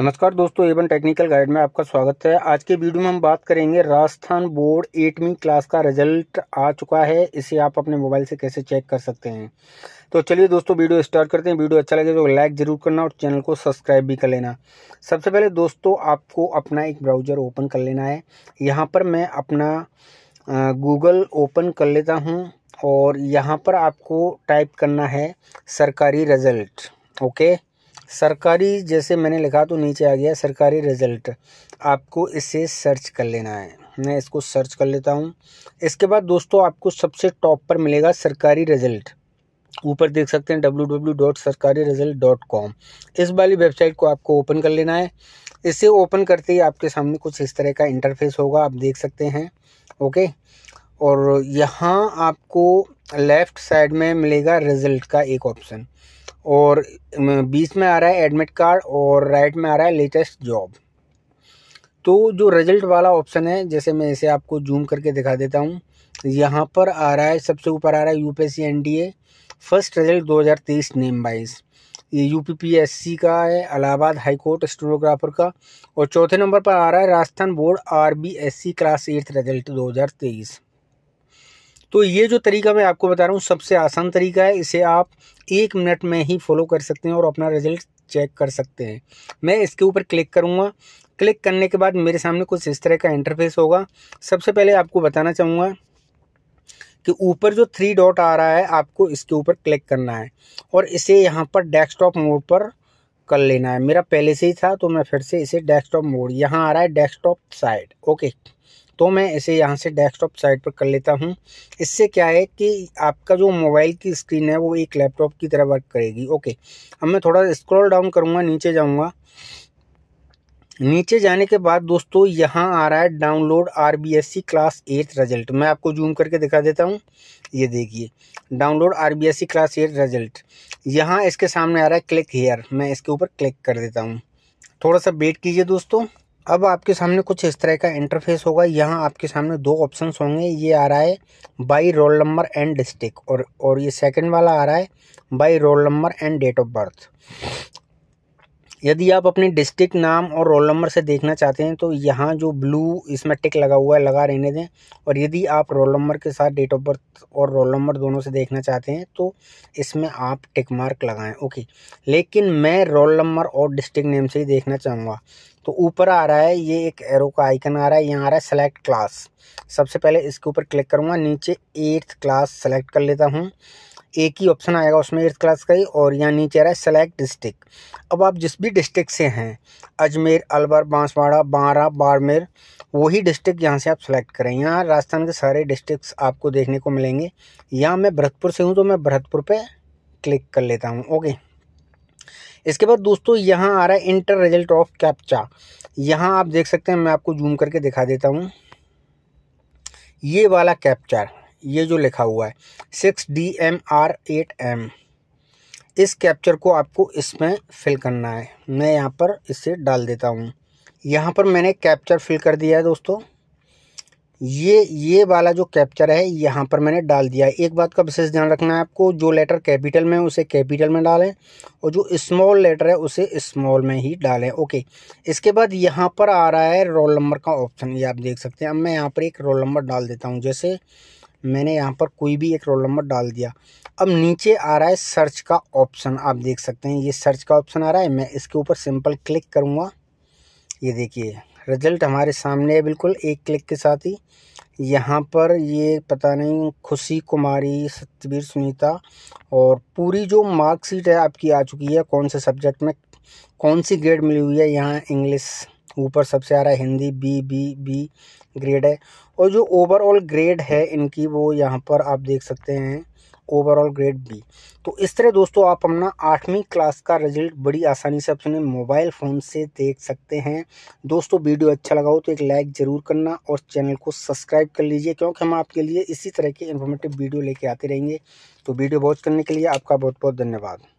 नमस्कार दोस्तों Avon technical guide में आपका स्वागत है आज के वीडियो में हम बात करेंगे राजस्थान बोर्ड एटवीं क्लास का रिजल्ट आ चुका है इसे आप अपने मोबाइल से कैसे चेक कर सकते हैं तो चलिए दोस्तों वीडियो स्टार्ट करते हैं वीडियो अच्छा लगे तो लाइक ज़रूर करना और चैनल को सब्सक्राइब भी कर लेना सबसे पहले दोस्तों आपको अपना एक ब्राउज़र ओपन कर लेना है यहाँ पर मैं अपना गूगल ओपन कर लेता हूँ और यहाँ पर आपको टाइप करना है सरकारी रिजल्ट ओके सरकारी जैसे मैंने लिखा तो नीचे आ गया सरकारी रिजल्ट आपको इसे सर्च कर लेना है मैं इसको सर्च कर लेता हूँ इसके बाद दोस्तों आपको सबसे टॉप पर मिलेगा सरकारी रिजल्ट ऊपर देख सकते हैं W W dot Sarkari result dot com इस वाली वेबसाइट को आपको ओपन कर लेना है इसे ओपन करते ही आपके सामने कुछ इस तरह का इंटरफेस होगा आप देख सकते हैं ओके और यहाँ आपको लेफ़्ट साइड में मिलेगा रिज़ल्ट का एक ऑप्शन और बीच में आ रहा है एडमिट कार्ड और राइट में आ रहा है लेटेस्ट जॉब तो जो रिजल्ट वाला ऑप्शन है जैसे मैं इसे आपको जूम करके दिखा देता हूँ यहाँ पर आ रहा है सबसे ऊपर आ रहा है U P S C N D A first result दो हज़ार तेईस नेम बाइस ये U P P S C का है अलाहाबाद हाई कोर्ट का और चौथे नंबर पर आ रहा है Rajasthan board R B S C class eighth result दो हज़ार तेईस तो ये जो तरीका मैं आपको बता रहा हूँ सबसे आसान तरीका है इसे आप एक मिनट में ही फॉलो कर सकते हैं और अपना रिजल्ट चेक कर सकते हैं मैं इसके ऊपर क्लिक करूँगा क्लिक करने के बाद मेरे सामने कुछ इस तरह का इंटरफेस होगा सबसे पहले आपको बताना चाहूँगा कि ऊपर जो थ्री डॉट आ रहा है आपको इसके ऊपर क्लिक करना है और इसे यहाँ पर डेस्कटॉप मोड पर कर लेना है मेरा पहले से ही था तो मैं फिर से इसे डेस्कटॉप मोड यहाँ आ रहा है डेस्कटॉप साइड ओके तो मैं इसे यहाँ से डेस्कटॉप साइड पर कर लेता हूँ इससे क्या है कि आपका जो मोबाइल की स्क्रीन है वो एक लैपटॉप की तरह वर्क करेगी ओके अब मैं थोड़ा स्क्रॉल डाउन करूँगा नीचे जाऊँगा नीचे जाने के बाद दोस्तों यहाँ आ रहा है download R B S C class eight result मैं आपको जूम करके दिखा देता हूँ ये देखिए download R B S C class eight result यहाँ इसके सामने आ रहा है क्लिक हेयर मैं इसके ऊपर क्लिक कर देता हूँ थोड़ा सा वेट कीजिए दोस्तों अब आपके सामने कुछ इस तरह का इंटरफेस होगा यहाँ आपके सामने दो ऑप्शंस होंगे ये आ रहा है by roll number and district और और ये सेकंड वाला आ रहा है by roll number and date of birth यदि आप अपने डिस्ट्रिक्ट नाम और रोल नंबर से देखना चाहते हैं तो यहाँ जो ब्लू इसमें टिक लगा हुआ है लगा रहने दें और यदि आप रोल नंबर के साथ डेट ऑफ बर्थ और रोल नंबर दोनों से देखना चाहते हैं तो इसमें आप टिक मार्क लगाएं ओके लेकिन मैं रोल नंबर और डिस्ट्रिक्ट नेम से ही देखना चाहूँगा तो ऊपर आ रहा है ये एक एरो का आइकन आ रहा है यहाँ आ रहा है सेलेक्ट क्लास सबसे पहले इसके ऊपर क्लिक करूँगा नीचे एट्थ क्लास सेलेक्ट कर लेता हूँ एक ही ऑप्शन आएगा उसमें एट्थ क्लास का ही और यहाँ नीचे आ रहा है सेलेक्ट डिस्ट्रिक्ट अब आप जिस भी डिस्ट्रिक्ट से हैं अजमेर अलवर बांसवाड़ा बारा बाड़मेर वही डिस्ट्रिक्ट यहाँ से आप सेलेक्ट करें यहाँ राजस्थान के सारे डिस्ट्रिक्ट आपको देखने को मिलेंगे यहाँ मैं भरतपुर से हूँ तो मैं भरतपुर पर क्लिक कर लेता हूँ ओके इसके बाद दोस्तों यहाँ आ रहा है इंटर रिजल्ट ऑफ कैप्चा यहाँ आप देख सकते हैं मैं आपको जूम करके दिखा देता हूँ ये वाला कैप्चर ये जो लिखा हुआ है six D M R eight M इस कैप्चर को आपको इसमें फिल करना है मैं यहाँ पर इसे डाल देता हूँ यहाँ पर मैंने कैप्चर फिल कर दिया है दोस्तों ये ये वाला जो कैप्चर है यहाँ पर मैंने डाल दिया है एक बात का विशेष ध्यान रखना है आपको जो लेटर कैपिटल में है उसे कैपिटल में डालें और जो स्मॉल लेटर है उसे स्मॉल में ही डालें ओके इसके बाद यहाँ पर आ रहा है रोल नंबर का ऑप्शन ये आप देख सकते हैं अब मैं यहाँ पर एक रोल नंबर डाल देता हूँ जैसे मैंने यहाँ पर कोई भी एक रोल नंबर डाल दिया अब नीचे आ रहा है सर्च का ऑप्शन आप देख सकते हैं ये सर्च का ऑप्शन आ रहा है मैं इसके ऊपर सिंपल क्लिक करूँगा ये देखिए रिज़ल्ट हमारे सामने है बिल्कुल एक क्लिक के साथ ही यहाँ पर ये पता नहीं खुशी कुमारी सत्यवीर सुनीता और पूरी जो मार्कशीट है आपकी आ चुकी है कौन से सब्जेक्ट में कौन सी ग्रेड मिली हुई है यहाँ इंग्लिश ऊपर सबसे आ रहा है Hindi B B B grade है और जो ओवरऑल ग्रेड है इनकी वो यहाँ पर आप देख सकते हैं ओवरऑल ग्रेड बी तो इस तरह दोस्तों आप अपना आठवीं क्लास का रिजल्ट बड़ी आसानी से अपने मोबाइल फ़ोन से देख सकते हैं दोस्तों वीडियो अच्छा लगा हो तो एक लाइक ज़रूर करना और चैनल को सब्सक्राइब कर लीजिए क्योंकि हम आपके लिए इसी तरह के इन्फॉर्मेटिव वीडियो लेके आते रहेंगे तो वीडियो वॉच करने के लिए आपका बहुत बहुत धन्यवाद